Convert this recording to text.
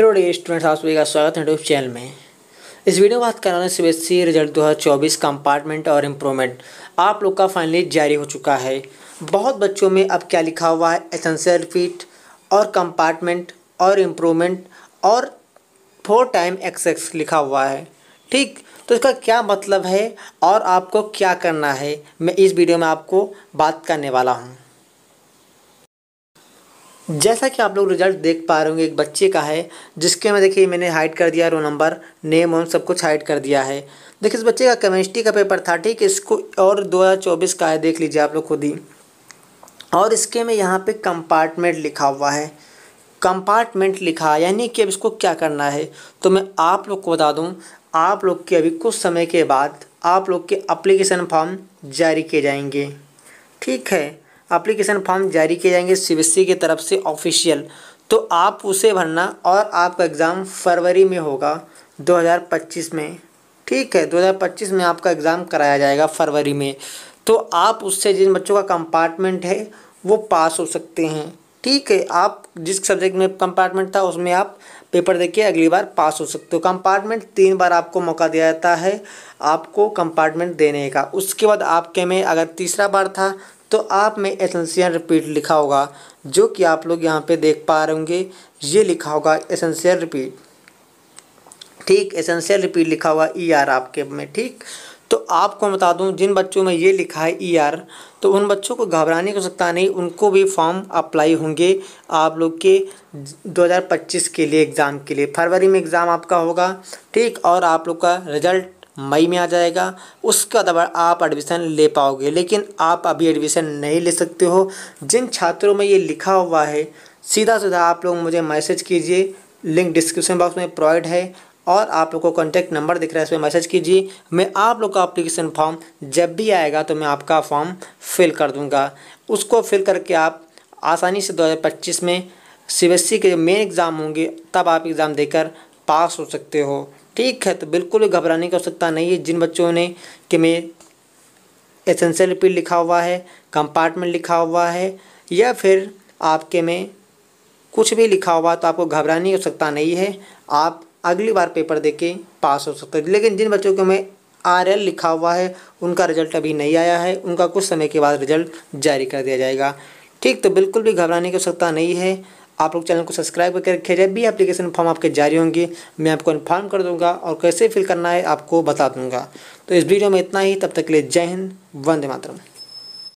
hello D students आप सभी का स्वागत है यूट्यूब चैनल में इस वीडियो में बात कर रहा हूँ सी एस रिजल्ट 2024 कंपार्टमेंट और इम्प्रूवमेंट आप लोग का फाइनली जारी हो चुका है बहुत बच्चों में अब क्या लिखा हुआ है एसेंशियल फीट और कंपार्टमेंट और इम्प्रूवमेंट और फोर टाइम एक्स एक्स लिखा हुआ है ठीक तो इसका क्या मतलब है और आपको क्या करना है मैं इस वीडियो में आपको बात करने वाला हूँ जैसा कि आप लोग रिजल्ट देख पा रहे होंगे एक बच्चे का है जिसके में देखिए मैंने हाइड कर दिया रोल नंबर नेम और सब कुछ हाइड कर दिया है देखिए इस बच्चे का केमिस्ट्री का पेपर था ठीक है इसको और 2024 का है देख लीजिए आप लोग खुद ही और इसके में यहाँ पे कंपार्टमेंट लिखा हुआ है कंपार्टमेंट लिखा यानी कि अब इसको क्या करना है तो मैं आप लोग को बता दूँ आप लोग के अभी कुछ समय के बाद आप लोग के अप्लीकेशन फॉर्म जारी किए जाएंगे ठीक है अप्लीकेशन फॉर्म जारी किए जाएंगे सी e की तरफ से ऑफिशियल तो आप उसे भरना और आपका एग्ज़ाम फरवरी में होगा 2025 में ठीक है 2025 में आपका एग्ज़ाम कराया जाएगा फरवरी में तो आप उससे जिन बच्चों का कंपार्टमेंट है वो पास हो सकते हैं ठीक है आप जिस सब्जेक्ट में कंपार्टमेंट था उसमें आप पेपर के अगली बार पास हो सकते हो कंपार्टमेंट तीन बार आपको मौका दिया जाता है आपको कंपार्टमेंट देने का उसके बाद आपके में अगर तीसरा बार था तो आप में एसेंशियल रिपीट लिखा होगा जो कि आप लोग यहाँ पे देख पा रहे होंगे ये लिखा होगा एसेंशियल रिपीट ठीक एसेंशियल रिपीट लिखा हुआ ई e आर आपके में ठीक तो आपको बता दूं जिन बच्चों में ये लिखा है ई e आर तो उन बच्चों को घबराने की सकता नहीं उनको भी फॉर्म अप्लाई होंगे आप लोग के 2025 के लिए एग्ज़ाम के लिए फरवरी में एग्ज़ाम आपका होगा ठीक और आप लोग का रिजल्ट मई में आ जाएगा उसका दबा आप एडमिशन ले पाओगे लेकिन आप अभी एडमिशन नहीं ले सकते हो जिन छात्रों में ये लिखा हुआ है सीधा सीधा आप लोग मुझे मैसेज कीजिए लिंक डिस्क्रिप्शन बॉक्स में प्रोवाइड है और आप लोग को कॉन्टैक्ट नंबर दिख रहा है इसमें मैसेज कीजिए मैं आप लोग का अप्लीकेशन फॉर्म जब भी आएगा तो मैं आपका फॉर्म फिल कर दूँगा उसको फिल करके आप आसानी से दो में सी e के मेन एग्ज़ाम होंगे तब आप एग्ज़ाम देकर पास हो सकते हो ठीक है तो बिल्कुल भी घबराने की आवश्यकता नहीं है जिन बच्चों ने कि मैं एसेंशियल पी लिखा हुआ है कंपार्टमेंट लिखा हुआ है या फिर आपके में कुछ भी लिखा हुआ तो आपको घबराने की आवश्यकता नहीं है आप अगली बार पेपर दे के पास हो सकते हैं लेकिन जिन बच्चों के में आर एल लिखा हुआ है उनका रिजल्ट अभी नहीं आया है उनका कुछ समय के बाद रिजल्ट जारी कर दिया जाएगा ठीक तो बिल्कुल भी घबराने की आवश्यकता नहीं है आप लोग चैनल को सब्सक्राइब करके रखे जब भी एप्लीकेशन फॉर्म आपके जारी होंगे मैं आपको इन्फॉर्म कर दूंगा और कैसे फिल करना है आपको बता दूंगा तो इस वीडियो में इतना ही तब तक के लिए जय हिंद वंदे मातरम